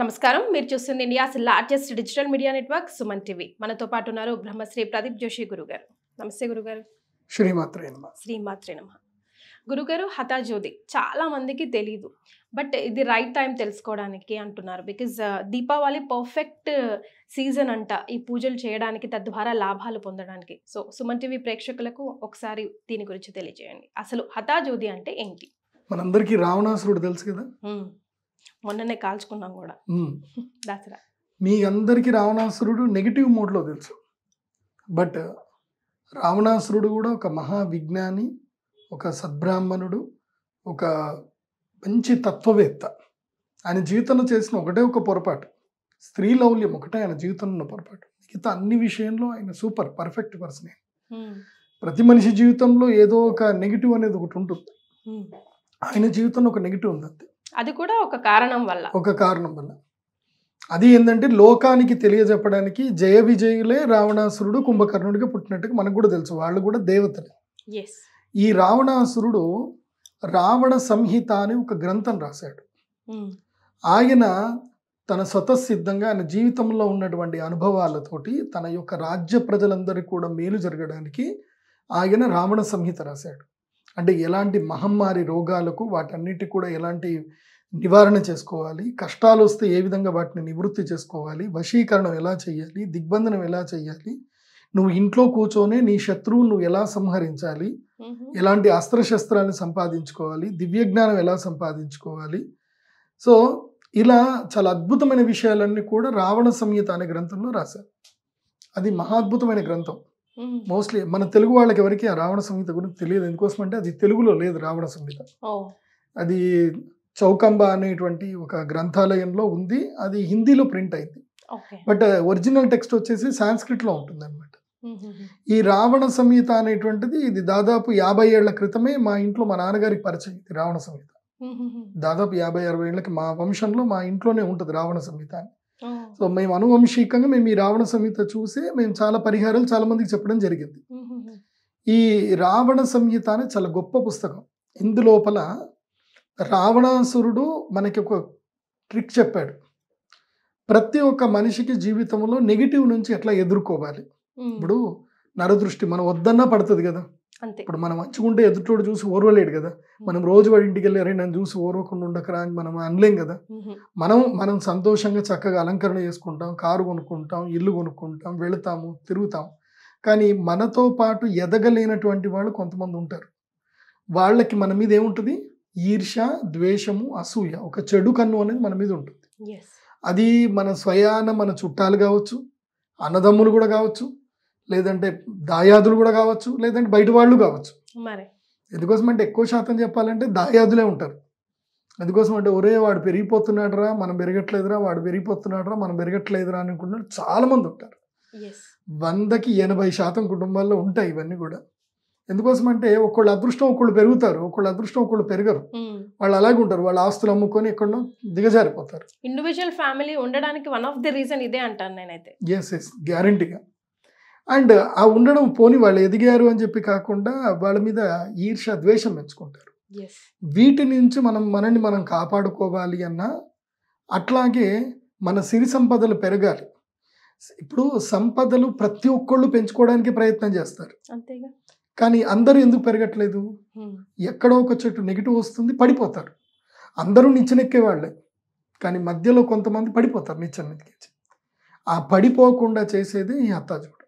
నమస్కారం మీరు చూస్తుంది India's largest digital media network Suman TV మనతో పాటు ఉన్నారు బ్రహ్మశ్రీ ప్రదీప్ జోషి గురుగారు నమస్తే గురుగారు శ్రీమాత్రే నమ నమ గురుగారు హతాజ్యోతి చాలా మందికి తెలియదు బట్ ఇది రైట్ టైం తెలుసుకోవడానికి అంటున్నారు బికాజ్ దీపావళి పర్ఫెక్ట్ సీజన్ అంట ఈ పూజలు చేయడానికి తద్వారా లాభాలు పొందడానికి సో సుమన్ టీవీ ప్రేక్షకులకు ఒకసారి దీని గురించి తెలియజేయండి అసలు హతాజ్యోతి అంటే ఏంటి మనందరికీ రావణాసురుడు తెలుసు కదా మొన్ననే కాల్చుకున్నాం కూడా దసరా మీ అందరికీ రావణాసురుడు నెగిటివ్ మూడ్లో తెలుసు బట్ రావణాసురుడు కూడా ఒక మహా విజ్ఞాని ఒక సద్బ్రాహ్మణుడు ఒక మంచి తత్వవేత్త ఆయన జీవితంలో చేసిన ఒకటే ఒక పొరపాటు స్త్రీ లౌల్యం ఒకటే ఆయన జీవితంలో ఉన్న పొరపాటు మిగతా అన్ని విషయంలో ఆయన సూపర్ పర్ఫెక్ట్ పర్సన్ ప్రతి మనిషి జీవితంలో ఏదో ఒక నెగిటివ్ అనేది ఒకటి ఉంటుంది ఆయన జీవితంలో ఒక నెగిటివ్ ఉంది అంతే అది కూడా ఒక కారణం వల్ల ఒక కారణం వల్ల అది ఏంటంటే లోకానికి తెలియజెప్పడానికి జయ విజయులే రావణాసురుడు కుంభకర్ణుడికి పుట్టినట్టుగా మనకు కూడా తెలుసు వాళ్ళు కూడా దేవతలే ఈ రావణాసురుడు రావణ సంహిత అని ఒక గ్రంథం రాశాడు hmm. ఆయన తన స్వతసిద్ధంగా ఆయన జీవితంలో ఉన్నటువంటి అనుభవాలతోటి తన యొక్క రాజ్య ప్రజలందరికీ కూడా మేలు జరగడానికి ఆయన రావణ సంహిత రాశాడు అంటే ఎలాంటి మహమ్మారి రోగాలకు వాటన్నిటి కూడా ఎలాంటి నివారణ చేసుకోవాలి కష్టాలు వస్తే ఏ విధంగా వాటిని నివృత్తి చేసుకోవాలి వశీకరణం ఎలా చేయాలి దిగ్బంధనం ఎలా చేయాలి నువ్వు ఇంట్లో కూర్చొని నీ శత్రువు నువ్వు ఎలా సంహరించాలి ఎలాంటి అస్త్రశస్త్రాన్ని సంపాదించుకోవాలి దివ్యజ్ఞానం ఎలా సంపాదించుకోవాలి సో ఇలా చాలా అద్భుతమైన విషయాలన్నీ కూడా రావణ సంహిత అనే గ్రంథంలో రాశారు అది మహా అద్భుతమైన గ్రంథం మోస్ట్లీ మన తెలుగు వాళ్ళకి ఎవరికి ఆ రావణ సంహిత గురించి తెలియదు ఎందుకోసం అంటే అది తెలుగులో లేదు రావణ సంహిత అది చౌకంబ అనేటువంటి ఒక గ్రంథాలయంలో ఉంది అది హిందీలో ప్రింట్ అయింది బట్ ఒరిజినల్ టెక్స్ట్ వచ్చేసి సాంస్క్రిట్లో ఉంటుంది అనమాట ఈ రావణ సంహిత అనేటువంటిది ఇది దాదాపు యాభై ఏళ్ల క్రితమే మా ఇంట్లో మా నాన్నగారికి పరిచయం ఇది రావణ సంహిత దాదాపు యాభై అరవై ఏళ్ళకి మా వంశంలో మా ఇంట్లోనే ఉంటుంది రావణ సంహిత అని సో మేము అనువంశీకంగా మేము ఈ రావణ సంహిత చూసి మేము చాలా పరిహారాలు చాలా మందికి చెప్పడం జరిగింది ఈ రావణ సంహిత అనేది చాలా గొప్ప పుస్తకం ఇందులోపల రావణాసురుడు మనకి ఒక ట్రిక్ చెప్పాడు ప్రతి ఒక్క మనిషికి జీవితంలో నెగిటివ్ నుంచి ఎట్లా ఎదుర్కోవాలి ఇప్పుడు నరదృష్టి మనం వద్దన్నా పడుతుంది కదా ఇప్పుడు మనం మంచిగుంటే ఎదుటోడు చూసి ఓర్వలేడు కదా మనం రోజు వాడి ఇంటికి వెళ్ళి అరే నన్ను చూసి ఓర్వకుండా ఉండకరా అని మనం అనలేం కదా మనం మనం సంతోషంగా చక్కగా అలంకరణ చేసుకుంటాం కారు కొనుక్కుంటాం ఇల్లు కొనుక్కుంటాం వెళుతాము తిరుగుతాం కానీ మనతో పాటు ఎదగలేనటువంటి వాళ్ళు కొంతమంది ఉంటారు వాళ్ళకి మన మీద ఏముంటుంది ఈర్ష ద్వేషము అసూయ ఒక చెడు కన్ను అనేది మన మీద ఉంటుంది అది మన స్వయాన మన చుట్టాలు కావచ్చు అన్నదమ్ములు కూడా కావచ్చు లేదంటే దాయాదులు కూడా కావచ్చు లేదంటే బయట వాళ్ళు కావచ్చు ఎందుకోసం అంటే ఎక్కువ శాతం చెప్పాలంటే దాయాదులే ఉంటారు ఎందుకోసం అంటే ఒరే వాడు పెరిగిపోతున్నాడరా మనం పెరగట్లేదురా వాడు పెరిగిపోతున్నాడరా మనం పెరగట్లేదురా అనుకుంటున్నాడు చాలా మంది ఉంటారు వందకి ఎనభై శాతం కుటుంబాల్లో ఉంటాయి ఇవన్నీ కూడా ఎందుకోసం అంటే ఒకళ్ళు అదృష్టం ఒకళ్ళు పెరుగుతారు ఒకళ్ళు అదృష్టం ఒకళ్ళు పెరగరు వాళ్ళు అలాగే ఉంటారు వాళ్ళ ఆస్తులు అమ్ముకొని ఎక్కడో దిగజారిపోతారు ఇండివిజువల్ ఫ్యామిలీ ఉండడానికి వన్ ఆఫ్ ది రీజన్ ఇదే అంటాను నేనైతే ఎస్ ఎస్ గ్యారంటీగా అండ్ ఆ ఉండడం పోని వాళ్ళు ఎదిగారు అని చెప్పి కాకుండా వాళ్ళ మీద ఈర్ష ద్వేషం పెంచుకుంటారు వీటి నుంచి మనం మనల్ని మనం కాపాడుకోవాలి అన్న అట్లాగే మన సిరి సంపదలు పెరగాలి ఇప్పుడు సంపదలు ప్రతి ఒక్కళ్ళు పెంచుకోవడానికి ప్రయత్నం చేస్తారు అంతేగా కానీ అందరూ ఎందుకు పెరగట్లేదు ఎక్కడో ఒక చెట్టు నెగిటివ్ వస్తుంది పడిపోతారు అందరూ నిచ్చెనెక్కే వాళ్ళే కానీ మధ్యలో కొంతమంది పడిపోతారు నిచ్చెనెక్కించి ఆ పడిపోకుండా చేసేది ఈ హత్తాజుడు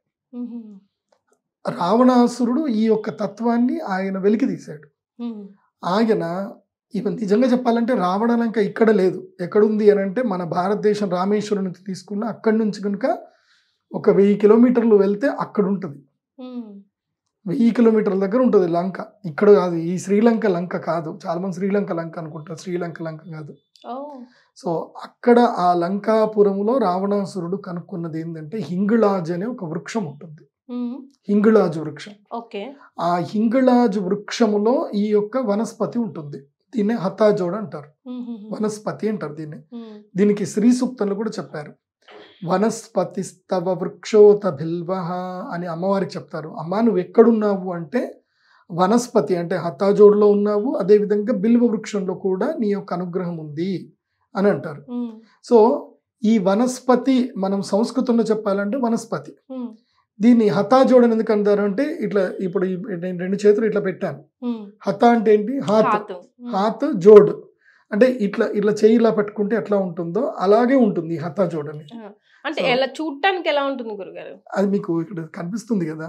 రావణాసురుడు ఈ యొక్క తత్వాన్ని ఆయన వెలికి తీశాడు ఆయన ఈవెన్ నిజంగా చెప్పాలంటే రావణలంక ఇక్కడ లేదు ఎక్కడుంది అని అంటే మన భారతదేశం రామేశ్వరం నుంచి తీసుకున్న అక్కడి నుంచి కనుక ఒక వెయ్యి కిలోమీటర్లు వెళ్తే అక్కడ ఉంటుంది వెయ్యి కిలోమీటర్ల దగ్గర ఉంటుంది లంక ఇక్కడ కాదు ఈ శ్రీలంక లంక కాదు చాలామంది శ్రీలంక లంక అనుకుంటారు శ్రీలంక లంక కాదు సో అక్కడ ఆ లంకాపురంలో రావణాసురుడు కనుక్కున్నది ఏంటంటే హింగుళాజ్ అనే ఒక వృక్షం ఉంటుంది హింగుళాజు వృక్షం ఓకే ఆ హింగుళాజు వృక్షములో ఈ యొక్క వనస్పతి ఉంటుంది దీన్ని హతాజోడ్ అంటారు వనస్పతి అంటారు దీన్ని దీనికి శ్రీ సూక్తంలో కూడా చెప్పారు వనస్పతి స్తవ వృక్షోత భిల్వహ అని అమ్మవారికి చెప్తారు అమ్మ నువ్వు ఎక్కడున్నావు అంటే వనస్పతి అంటే హతాజోడులో ఉన్నావు అదేవిధంగా బిల్వ వృక్షంలో కూడా నీ యొక్క అనుగ్రహం ఉంది అని అంటారు సో ఈ వనస్పతి మనం సంస్కృతంలో చెప్పాలంటే వనస్పతి దీన్ని హతాజోడ్ ఎందుకు అంటారు అంటే ఇట్లా ఇప్పుడు నేను రెండు చేతులు ఇట్లా పెట్టాను హత అంటే ఏంటి హాత్ హాత్ జోడ్ అంటే ఇట్లా ఇట్లా చేయి ఇలా పెట్టుకుంటే ఎట్లా ఉంటుందో అలాగే ఉంటుంది హతాజోడ్ జోడని అంటే ఎలా చూడటానికి ఎలా ఉంటుంది గురుగారు అది మీకు ఇక్కడ కనిపిస్తుంది కదా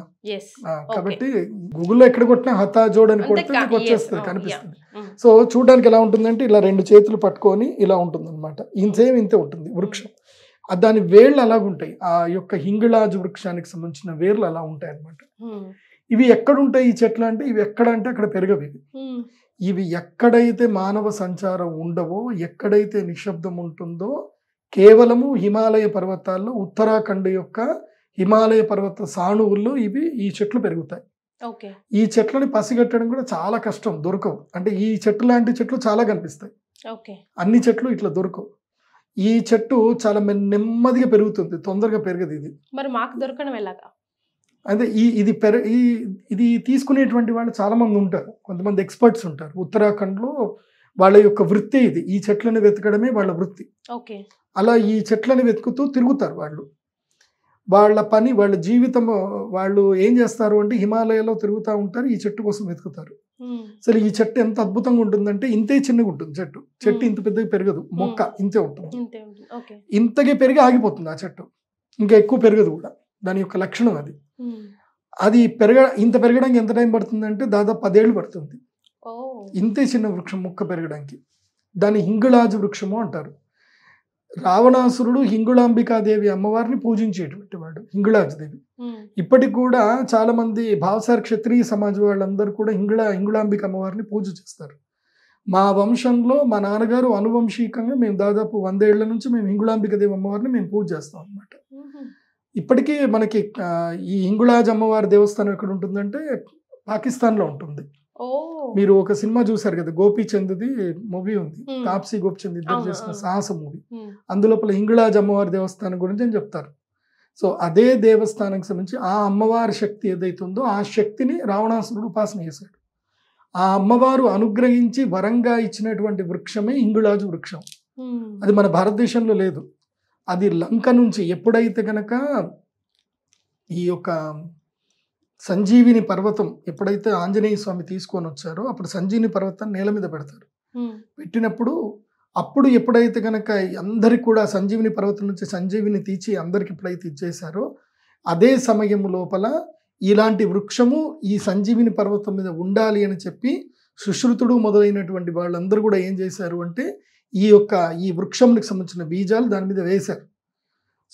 కాబట్టి గూగుల్లో ఎక్కడ కొట్టినా హతా జోడని అని కొడితే మీకు వచ్చేస్తుంది oh, కనిపిస్తుంది సో mm. చూడడానికి ఎలా ఉంటుందంటే ఇలా రెండు చేతులు పట్టుకొని ఇలా ఉంటుంది అనమాట ఇంతేం ఇంతే ఉంటుంది వృక్షం mm. దాని వేళ్ళు అలాగుంటాయి ఆ యొక్క హింగుళాజ్ వృక్షానికి సంబంధించిన వేర్లు అలా ఉంటాయి అనమాట mm. ఇవి ఎక్కడుంటాయి ఈ చెట్లు అంటే ఇవి ఎక్కడ అంటే అక్కడ పెరగవి ఇవి ఎక్కడైతే మానవ సంచారం ఉండవో ఎక్కడైతే నిశ్శబ్దం ఉంటుందో కేవలము హిమాలయ పర్వతాల్లో ఉత్తరాఖండ్ యొక్క హిమాలయ పర్వత సాణువుల్లో ఇవి ఈ చెట్లు పెరుగుతాయి ఈ చెట్లని పసిగట్టడం కూడా చాలా కష్టం దొరకవు అంటే ఈ చెట్టు లాంటి చెట్లు చాలా కనిపిస్తాయి అన్ని చెట్లు ఇట్లా దొరకవు ఈ చెట్టు చాలా నెమ్మదిగా పెరుగుతుంది తొందరగా పెరగదు ఇది మరి మాకు దొరకడం ఎలాగా అయితే ఈ ఇది పెర ఈ ఇది తీసుకునేటువంటి వాళ్ళు చాలామంది ఉంటారు కొంతమంది ఎక్స్పర్ట్స్ ఉంటారు ఉత్తరాఖండ్లో వాళ్ళ యొక్క వృత్తి ఇది ఈ చెట్లను వెతకడమే వాళ్ళ వృత్తి అలా ఈ చెట్లను వెతుకుతూ తిరుగుతారు వాళ్ళు వాళ్ళ పని వాళ్ళ జీవితం వాళ్ళు ఏం చేస్తారు అంటే హిమాలయాలో తిరుగుతూ ఉంటారు ఈ చెట్టు కోసం వెతుకుతారు సరే ఈ చెట్టు ఎంత అద్భుతంగా ఉంటుందంటే ఇంతే చిన్నగా ఉంటుంది చెట్టు చెట్టు ఇంత పెద్దగా పెరగదు మొక్క ఇంతే ఉంటుంది ఇంతగా పెరిగి ఆగిపోతుంది ఆ చెట్టు ఇంకా ఎక్కువ పెరగదు కూడా దాని యొక్క లక్షణం అది అది పెరగ ఇంత పెరగడానికి ఎంత టైం పడుతుందంటే దాదాపు పదేళ్ళు పడుతుంది ఇంతే చిన్న వృక్షం మొక్క పెరగడానికి దాన్ని హింగుళాజ వృక్షము అంటారు రావణాసురుడు హింగుళాంబికాదేవి అమ్మవారిని పూజించేటువంటి వాడు హింగుళాజదేవి ఇప్పటికి కూడా చాలా మంది భావసార క్షత్రియ సమాజం వాళ్ళందరూ కూడా హింగుళ హింగుళాంబిక అమ్మవారిని పూజ చేస్తారు మా వంశంలో మా నాన్నగారు అనువంశీకంగా మేము దాదాపు వందేళ్ల నుంచి మేము హింగుళాంబికదేవి అమ్మవారిని మేము పూజ చేస్తాం అనమాట ఇప్పటికీ మనకి ఈ హింగుళాజ్ అమ్మవారి దేవస్థానం ఎక్కడ ఉంటుందంటే పాకిస్తాన్లో ఉంటుంది మీరు ఒక సినిమా చూసారు కదా గోపీచంద్ది మూవీ ఉంది తాప్సీ గోపిచంద్ ఇద్దరు చేసిన సాహస మూవీ అందులోపల ఇంగుళాజ్ అమ్మవారి దేవస్థానం గురించి అని చెప్తారు సో అదే దేవస్థానానికి సంబంధించి ఆ అమ్మవారి శక్తి ఏదైతే ఉందో ఆ శక్తిని రావణాసురుడు ఉపాసన చేశాడు ఆ అమ్మవారు అనుగ్రహించి వరంగా ఇచ్చినటువంటి వృక్షమే ఇంగుళాజు వృక్షం అది మన భారతదేశంలో లేదు అది లంక నుంచి ఎప్పుడైతే కనుక ఈ యొక్క సంజీవిని పర్వతం ఎప్పుడైతే ఆంజనేయ స్వామి తీసుకొని వచ్చారో అప్పుడు సంజీవిని పర్వతం నేల మీద పెడతారు పెట్టినప్పుడు అప్పుడు ఎప్పుడైతే కనుక అందరికి కూడా సంజీవిని పర్వతం నుంచి సంజీవిని తీసి అందరికి ఎప్పుడైతే ఇచ్చేశారో అదే సమయం లోపల ఇలాంటి వృక్షము ఈ సంజీవిని పర్వతం మీద ఉండాలి అని చెప్పి సుశ్రుతుడు మొదలైనటువంటి వాళ్ళందరూ కూడా ఏం చేశారు అంటే ఈ యొక్క ఈ వృక్షంకి సంబంధించిన బీజాలు దాని మీద వేశారు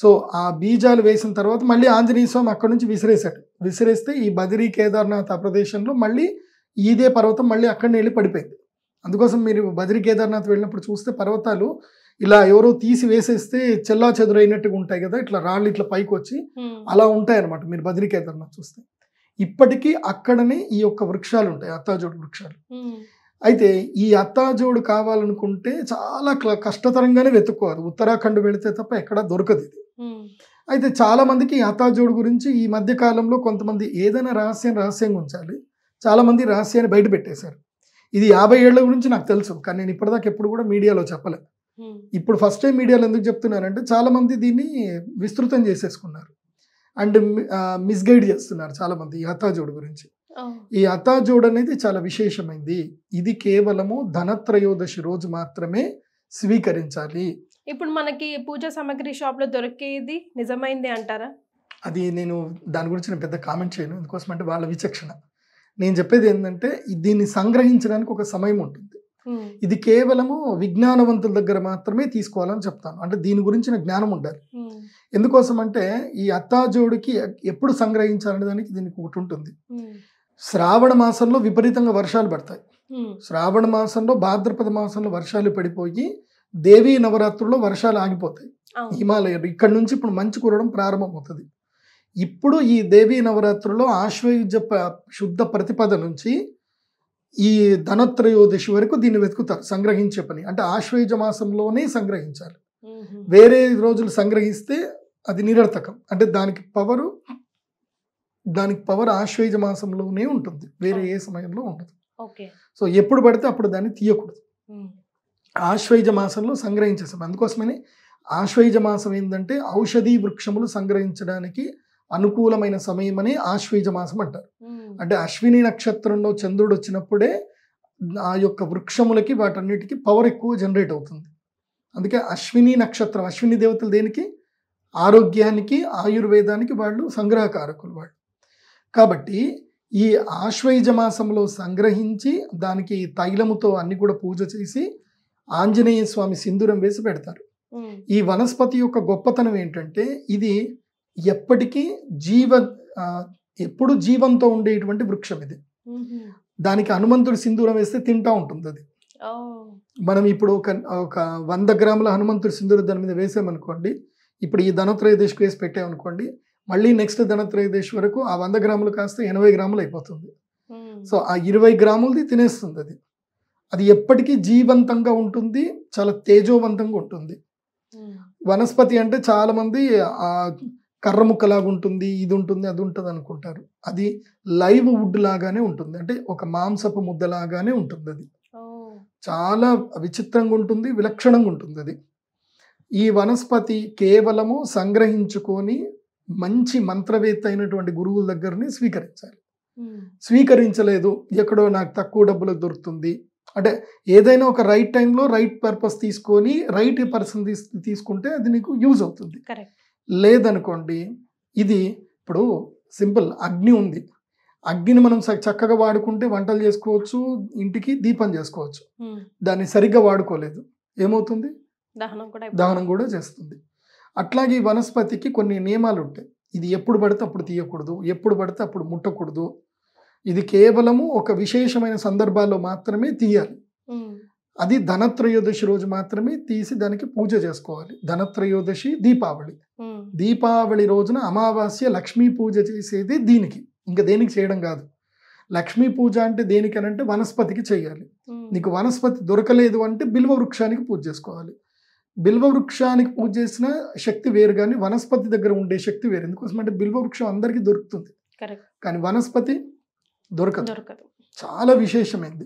సో ఆ బీజాలు వేసిన తర్వాత మళ్ళీ ఆంజనేయ స్వామి అక్కడి నుంచి విసిరేశాడు విసిరేస్తే ఈ బదిరీ కేదార్నాథ్ ఆ ప్రదేశంలో మళ్ళీ ఇదే పర్వతం మళ్ళీ అక్కడనే వెళ్ళి పడిపోయింది అందుకోసం మీరు బదిరీ కేదార్నాథ్ వెళ్ళినప్పుడు చూస్తే పర్వతాలు ఇలా ఎవరో తీసి వేసేస్తే చెల్లా చెదురైనట్టుగా ఉంటాయి కదా ఇట్లా రాళ్ళు ఇట్లా పైకి వచ్చి అలా ఉంటాయి అనమాట మీరు బదిరీ కేదార్నాథ్ చూస్తే ఇప్పటికీ అక్కడనే ఈ యొక్క వృక్షాలు ఉంటాయి అత్తాజోడు వృక్షాలు అయితే ఈ అత్తాజోడు కావాలనుకుంటే చాలా కష్టతరంగానే వెతుక్కోవాలి ఉత్తరాఖండ్ వెళితే తప్ప ఎక్కడా దొరకదు ఇది అయితే చాలామందికి అతాజోడు గురించి ఈ మధ్య కాలంలో కొంతమంది ఏదైనా రహస్యం రహస్యంగా ఉంచాలి చాలామంది రహస్యాన్ని బయట పెట్టేశారు ఇది యాభై ఏళ్ల గురించి నాకు తెలుసు కానీ నేను ఇప్పటిదాకా ఎప్పుడు కూడా మీడియాలో చెప్పలే ఇప్పుడు ఫస్ట్ టైం మీడియాలో ఎందుకు చెప్తున్నానంటే చాలామంది దీన్ని విస్తృతం చేసేసుకున్నారు అండ్ మిస్గైడ్ చేస్తున్నారు చాలామంది ఈ హతాజోడు గురించి ఈ అతాజోడ్ అనేది చాలా విశేషమైంది ఇది కేవలము ధనత్రయోదశి రోజు మాత్రమే స్వీకరించాలి ఇప్పుడు మనకి పూజ సామాగ్రి షాప్లో దొరికేది నిజమైంది అంటారా అది నేను దాని గురించి నేను పెద్ద కామెంట్ చేయను ఎందుకోసం అంటే వాళ్ళ విచక్షణ నేను చెప్పేది ఏంటంటే దీన్ని సంగ్రహించడానికి ఒక సమయం ఉంటుంది ఇది కేవలము విజ్ఞానవంతుల దగ్గర మాత్రమే తీసుకోవాలని చెప్తాను అంటే దీని గురించిన జ్ఞానం ఉండాలి ఎందుకోసం అంటే ఈ అత్తాజోడికి ఎప్పుడు సంగ్రహించాలనే దానికి దీనికి ఒకటి ఉంటుంది శ్రావణ మాసంలో విపరీతంగా వర్షాలు పడతాయి శ్రావణ మాసంలో భాద్రపద మాసంలో వర్షాలు పడిపోయి దేవీ నవరాత్రుల్లో వర్షాలు ఆగిపోతాయి హిమాలయాలు ఇక్కడ నుంచి ఇప్పుడు మంచు కురడం ప్రారంభమవుతుంది ఇప్పుడు ఈ దేవీ నవరాత్రుల్లో ఆశ్వయుజ శుద్ధ ప్రతిపద నుంచి ఈ ధనత్రయోదశి వరకు దీన్ని వెతుకుతారు సంగ్రహించే పని అంటే ఆశ్వయుజ మాసంలోనే సంగ్రహించాలి వేరే రోజులు సంగ్రహిస్తే అది నిరర్థకం అంటే దానికి పవరు దానికి పవర్ ఆశ్వయుజ మాసంలోనే ఉంటుంది వేరే ఏ సమయంలో ఉండదు సో ఎప్పుడు పడితే అప్పుడు దాన్ని తీయకూడదు ఆశ్వయుజ మాసంలో సంగ్రహించేస్తాం అందుకోసమని ఆశ్వయుజ మాసం ఏంటంటే ఔషధీ వృక్షములు సంగ్రహించడానికి అనుకూలమైన సమయం అని ఆశ్వయుజ మాసం అంటారు అంటే అశ్విని నక్షత్రంలో చంద్రుడు వచ్చినప్పుడే ఆ యొక్క వృక్షములకి వాటన్నిటికీ పవర్ ఎక్కువ జనరేట్ అవుతుంది అందుకే అశ్విని నక్షత్రం అశ్విని దేవతలు దేనికి ఆరోగ్యానికి ఆయుర్వేదానికి వాళ్ళు సంగ్రహకారకులు వాళ్ళు కాబట్టి ఈ ఆశ్వయుజ మాసంలో సంగ్రహించి దానికి తైలముతో అన్ని కూడా పూజ చేసి ఆంజనేయ స్వామి సింధూరం వేసి పెడతారు ఈ వనస్పతి యొక్క గొప్పతనం ఏంటంటే ఇది ఎప్పటికీ జీవ ఎప్పుడు జీవంతో ఉండేటువంటి వృక్షం ఇది దానికి హనుమంతుడు సింధూరం వేస్తే తింటా ఉంటుంది అది మనం ఇప్పుడు ఒక ఒక వంద గ్రాముల హనుమంతుడు సింధూరం దాని మీద వేసామనుకోండి ఇప్పుడు ఈ ధనత్రయోదశికి వేసి పెట్టామనుకోండి మళ్ళీ నెక్స్ట్ ధనత్రయోదశి వరకు ఆ వంద గ్రాములు కాస్త ఎనభై గ్రాములు అయిపోతుంది సో ఆ ఇరవై గ్రాములది తినేస్తుంది అది అది ఎప్పటికీ జీవంతంగా ఉంటుంది చాలా తేజోవంతంగా ఉంటుంది వనస్పతి అంటే చాలామంది కర్ర ముక్కలాగా ఉంటుంది ఇది ఉంటుంది అది ఉంటుంది అనుకుంటారు అది లైవ్ వుడ్ లాగానే ఉంటుంది అంటే ఒక మాంసపు ముద్ద లాగానే ఉంటుంది అది చాలా విచిత్రంగా ఉంటుంది విలక్షణంగా ఉంటుంది అది ఈ వనస్పతి కేవలము సంగ్రహించుకొని మంచి మంత్రవేత్త అయినటువంటి గురువుల దగ్గరని స్వీకరించాలి స్వీకరించలేదు ఎక్కడో నాకు తక్కువ డబ్బులు దొరుకుతుంది అంటే ఏదైనా ఒక రైట్ టైంలో రైట్ పర్పస్ తీసుకొని రైట్ పర్సన్ తీసు తీసుకుంటే అది నీకు యూజ్ అవుతుంది లేదనుకోండి ఇది ఇప్పుడు సింపుల్ అగ్ని ఉంది అగ్నిని మనం చక్కగా వాడుకుంటే వంటలు చేసుకోవచ్చు ఇంటికి దీపం చేసుకోవచ్చు దాన్ని సరిగ్గా వాడుకోలేదు ఏమవుతుంది దహనం కూడా చేస్తుంది అట్లాగే ఈ వనస్పతికి కొన్ని నియమాలు ఉంటాయి ఇది ఎప్పుడు పడితే అప్పుడు తీయకూడదు ఎప్పుడు పడితే అప్పుడు ముట్టకూడదు ఇది కేవలము ఒక విశేషమైన సందర్భాల్లో మాత్రమే తీయాలి అది ధనత్రయోదశి రోజు మాత్రమే తీసి దానికి పూజ చేసుకోవాలి ధనత్రయోదశి దీపావళి దీపావళి రోజున అమావాస్య లక్ష్మీ పూజ చేసేది దీనికి ఇంకా దేనికి చేయడం కాదు లక్ష్మీ పూజ అంటే దేనికనంటే వనస్పతికి చేయాలి నీకు వనస్పతి దొరకలేదు అంటే బిల్వ వృక్షానికి పూజ చేసుకోవాలి బిల్వ వృక్షానికి పూజ చేసిన శక్తి వేరు కానీ వనస్పతి దగ్గర ఉండే శక్తి వేరు ఎందుకోసం అంటే బిల్వ వృక్షం అందరికీ దొరుకుతుంది కానీ వనస్పతి దొరకదు దొరకదు చాలా విశేషమైంది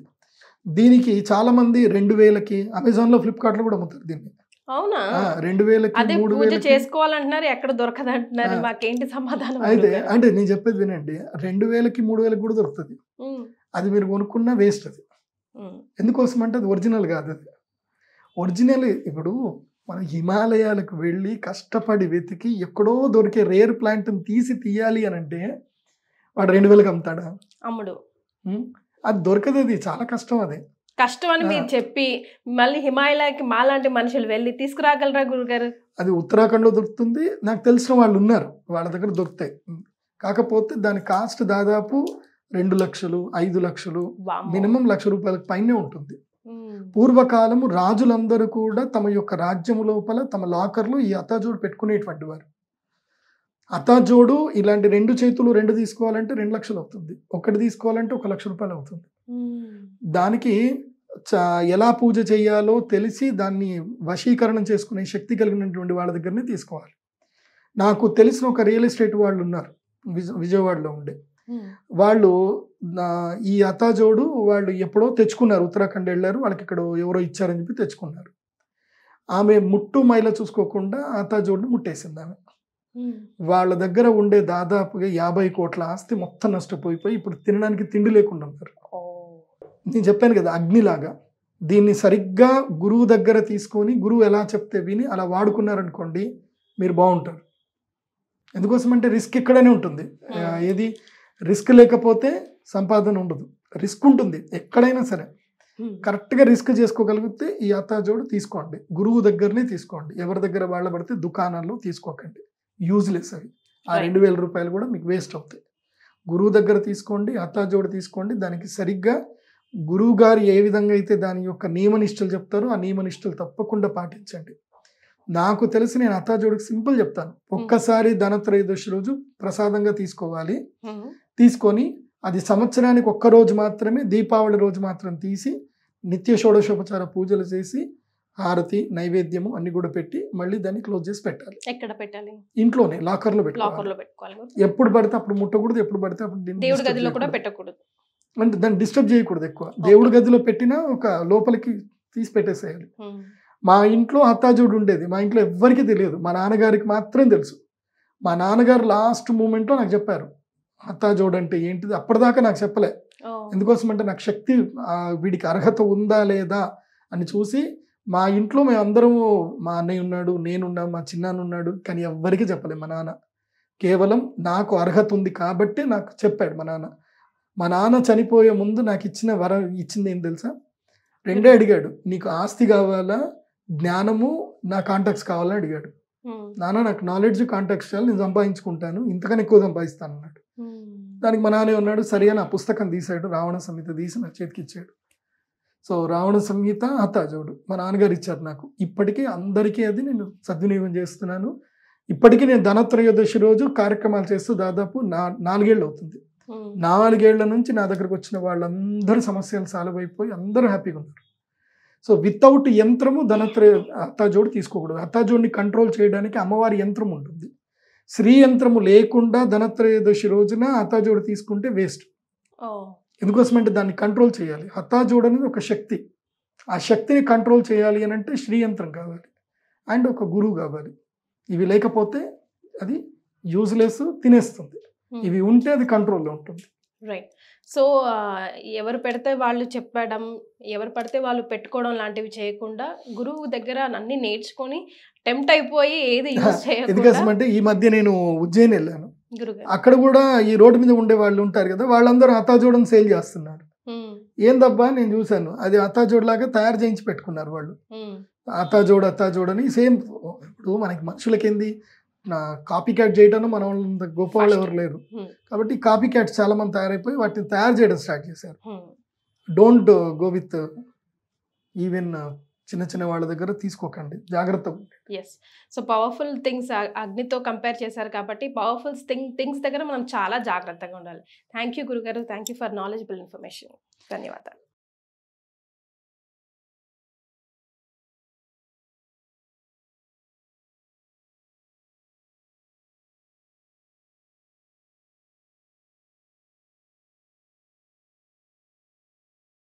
దీనికి చాలా మంది రెండు వేలకి అమెజాన్ లో ఫ్లిప్కార్ట్ లో కూడా అమ్ముతారు దీన్ని అవునా రెండు వేలకి మూడు వేలు చేసుకోవాలంటున్నారు ఎక్కడ దొరకదు అంటున్నారు మాకేంటి సమాధానం అయితే అంటే నేను చెప్పేది వినండి రెండు వేలకి మూడు వేలకి కూడా దొరుకుతుంది అది మీరు కొనుక్కున్నా వేస్ట్ అది ఎందుకోసం అంటే అది ఒరిజినల్ కాదు అది ఒరిజినల్ ఇప్పుడు మన హిమాలయాలకు వెళ్ళి కష్టపడి వెతికి ఎక్కడో దొరికే రేర్ ప్లాంట్ని తీసి తీయాలి అని అంటే వాడు రెండు వేలకు అమ్ముతాడా అమ్ముడు అది దొరకదు అది చాలా కష్టం అది కష్టం అని మీరు చెప్పి మళ్ళీ హిమాలయకి మాలాంటి మనుషులు వెళ్ళి తీసుకురాగలరా గురుగారు అది ఉత్తరాఖండ్లో దొరుకుతుంది నాకు తెలిసిన వాళ్ళు ఉన్నారు వాళ్ళ దగ్గర దొరుకుతాయి కాకపోతే దాని కాస్ట్ దాదాపు రెండు లక్షలు ఐదు లక్షలు మినిమం లక్ష రూపాయలకు పైనే ఉంటుంది పూర్వకాలము రాజులందరూ కూడా తమ యొక్క రాజ్యం లోపల తమ లాకర్లు ఈ అతజోడు పెట్టుకునేటువంటి వారు అతాజోడు ఇలాంటి రెండు చేతులు రెండు తీసుకోవాలంటే రెండు లక్షలు అవుతుంది ఒకటి తీసుకోవాలంటే ఒక లక్ష రూపాయలు అవుతుంది దానికి ఎలా పూజ చేయాలో తెలిసి దాన్ని వశీకరణం చేసుకునే శక్తి కలిగినటువంటి వాళ్ళ దగ్గరనే తీసుకోవాలి నాకు తెలిసిన ఒక రియల్ ఎస్టేట్ వాళ్ళు ఉన్నారు విజయవాడలో ఉండే వాళ్ళు ఈ అతాజోడు వాళ్ళు ఎప్పుడో తెచ్చుకున్నారు ఉత్తరాఖండ్ వెళ్ళారు వాళ్ళకి ఇక్కడ ఎవరో ఇచ్చారని చెప్పి తెచ్చుకున్నారు ఆమె ముట్టు మైల చూసుకోకుండా అతాజోడిని ముట్టేసింది ఆమె వాళ్ళ దగ్గర ఉండే దాదాపుగా యాభై కోట్ల ఆస్తి మొత్తం నష్టపోయిపోయి ఇప్పుడు తినడానికి తిండి లేకుండా ఉన్నారు నేను చెప్పాను కదా అగ్నిలాగా దీన్ని సరిగ్గా గురువు దగ్గర తీసుకొని గురువు ఎలా చెప్తే విని అలా వాడుకున్నారనుకోండి మీరు బాగుంటారు ఎందుకోసమంటే రిస్క్ ఇక్కడనే ఉంటుంది ఏది రిస్క్ లేకపోతే సంపాదన ఉండదు రిస్క్ ఉంటుంది ఎక్కడైనా సరే కరెక్ట్గా రిస్క్ చేసుకోగలిగితే ఈ అత్తాజోడు తీసుకోండి గురువు దగ్గరనే తీసుకోండి ఎవరి దగ్గర వాళ్ళ పడితే దుకాణాల్లో తీసుకోకండి యూజ్లెస్ అవి ఆ రెండు వేల రూపాయలు కూడా మీకు వేస్ట్ అవుతాయి గురువు దగ్గర తీసుకోండి అత్తాజోడు తీసుకోండి దానికి సరిగ్గా గురువు గారు ఏ విధంగా అయితే దాని యొక్క నియమనిష్టలు చెప్తారో ఆ నియమనిష్టలు తప్పకుండా పాటించండి నాకు తెలిసి నేను అత్తాజోడికి సింపుల్ చెప్తాను hmm. ఒక్కసారి ధనత్రయోదశి రోజు ప్రసాదంగా తీసుకోవాలి hmm. తీసుకొని అది సంవత్సరానికి ఒక్క రోజు మాత్రమే దీపావళి రోజు మాత్రం తీసి నిత్య షోడశోపచార పూజలు చేసి హారతి నైవేద్యము అన్ని కూడా పెట్టి మళ్ళీ దాన్ని క్లోజ్ చేసి పెట్టాలి ఎక్కడ పెట్టాలి ఇంట్లోనే లాకర్లో లో పెట్టుకోవాలి ఎప్పుడు పడితే అప్పుడు ముట్టకూడదు ఎప్పుడు పడితే అప్పుడు దేవుడి గదిలో కూడా పెట్టకూడదు అంటే దాన్ని డిస్టర్బ్ చేయకూడదు ఎక్కువ దేవుడి గదిలో పెట్టినా ఒక లోపలికి తీసి పెట్టేసేయాలి మా ఇంట్లో హత్తాజోడు ఉండేది మా ఇంట్లో ఎవ్వరికీ తెలియదు మా నాన్నగారికి మాత్రం తెలుసు మా నాన్నగారు లాస్ట్ లో నాకు చెప్పారు హత్తాజోడు అంటే ఏంటిది అప్పటిదాకా నాకు చెప్పలే ఎందుకోసం అంటే నాకు శక్తి వీడికి అర్హత ఉందా లేదా అని చూసి మా ఇంట్లో మేమందరము మా అన్నయ్య ఉన్నాడు నేనున్నా మా చిన్నాన్న ఉన్నాడు కానీ ఎవ్వరికీ చెప్పలేదు మా నాన్న కేవలం నాకు అర్హత ఉంది కాబట్టి నాకు చెప్పాడు మా నాన్న మా నాన్న చనిపోయే ముందు నాకు ఇచ్చిన వరం ఇచ్చింది ఏం తెలుసా రెండే అడిగాడు నీకు ఆస్తి కావాలా జ్ఞానము నా కాంటాక్ట్స్ కావాలని అడిగాడు నాన్న నాకు నాలెడ్జ్ కాంటాక్ట్స్ చేయాలి నేను సంపాదించుకుంటాను ఇంతకన్నా ఎక్కువ సంపాదిస్తాను అన్నాడు దానికి మా నాన్న ఉన్నాడు సరే అని ఆ పుస్తకం తీసాడు రావణ సమిత తీసి నా చేతికి ఇచ్చాడు సో రావణ సంగీత హతాజోడు మా నాన్నగారు ఇచ్చారు నాకు ఇప్పటికీ అందరికీ అది నేను సద్వినియోగం చేస్తున్నాను ఇప్పటికీ నేను ధనత్రయోదశి రోజు కార్యక్రమాలు చేస్తూ దాదాపు నా నాలుగేళ్ళు అవుతుంది నాలుగేళ్ల నుంచి నా దగ్గరకు వచ్చిన వాళ్ళందరూ సమస్యలు సాల్వ్ అయిపోయి అందరూ హ్యాపీగా ఉన్నారు సో వితౌట్ యంత్రము ధనత్రయ హతాజోడు తీసుకోకూడదు హతాజోడిని కంట్రోల్ చేయడానికి అమ్మవారి యంత్రం ఉంటుంది శ్రీ యంత్రము లేకుండా ధనత్రయోదశి రోజున హతాజోడు తీసుకుంటే వేస్ట్ ఎందుకోసమంటే దాన్ని కంట్రోల్ చేయాలి హతాజోడ్ అనేది ఒక శక్తి ఆ శక్తిని కంట్రోల్ చేయాలి అని అంటే శ్రీయంత్రం కావాలి అండ్ ఒక గురువు కావాలి ఇవి లేకపోతే అది యూజ్లెస్ తినేస్తుంది hmm. ఇవి ఉంటే అది కంట్రోల్లో ఉంటుంది రైట్ సో ఎవరు పెడితే వాళ్ళు చెప్పడం ఎవరు పడితే వాళ్ళు పెట్టుకోవడం లాంటివి చేయకుండా గురువు దగ్గర అన్ని నేర్చుకొని టెంప్ట్ అయిపోయి ఏది ఎందుకంటే చేయాలి ఎందుకోసమంటే ఈ మధ్య నేను ఉజ్జయిని వెళ్ళాను అక్కడ కూడా ఈ రోడ్డు మీద ఉండే వాళ్ళు ఉంటారు కదా వాళ్ళందరూ అత్తాజోడని సేల్ చేస్తున్నారు ఏందబ్బా నేను చూశాను అది లాగా తయారు చేయించి పెట్టుకున్నారు వాళ్ళు అత్తాజోడు అత్తాజోడని సేమ్ ఇప్పుడు మనకి మనుషులకేంది కాపీ క్యాట్ చేయడం మన వాళ్ళ గొప్ప వాళ్ళు ఎవరు లేరు కాబట్టి కాపీ క్యాట్ చాలా మంది తయారైపోయి వాటిని తయారు చేయడం స్టార్ట్ చేశారు డోంట్ గో విత్ ఈవెన్ చిన్న చిన్న వాళ్ళ దగ్గర తీసుకోకండి జాగ్రత్తగా ఎస్ సో పవర్ఫుల్ థింగ్స్ అగ్నితో కంపేర్ చేశారు కాబట్టి పవర్ఫుల్ థింగ్ థింగ్స్ దగ్గర మనం చాలా జాగ్రత్తగా ఉండాలి థ్యాంక్ యూ గురుగారు thank you for knowledgeable information ధన్యవాదాలు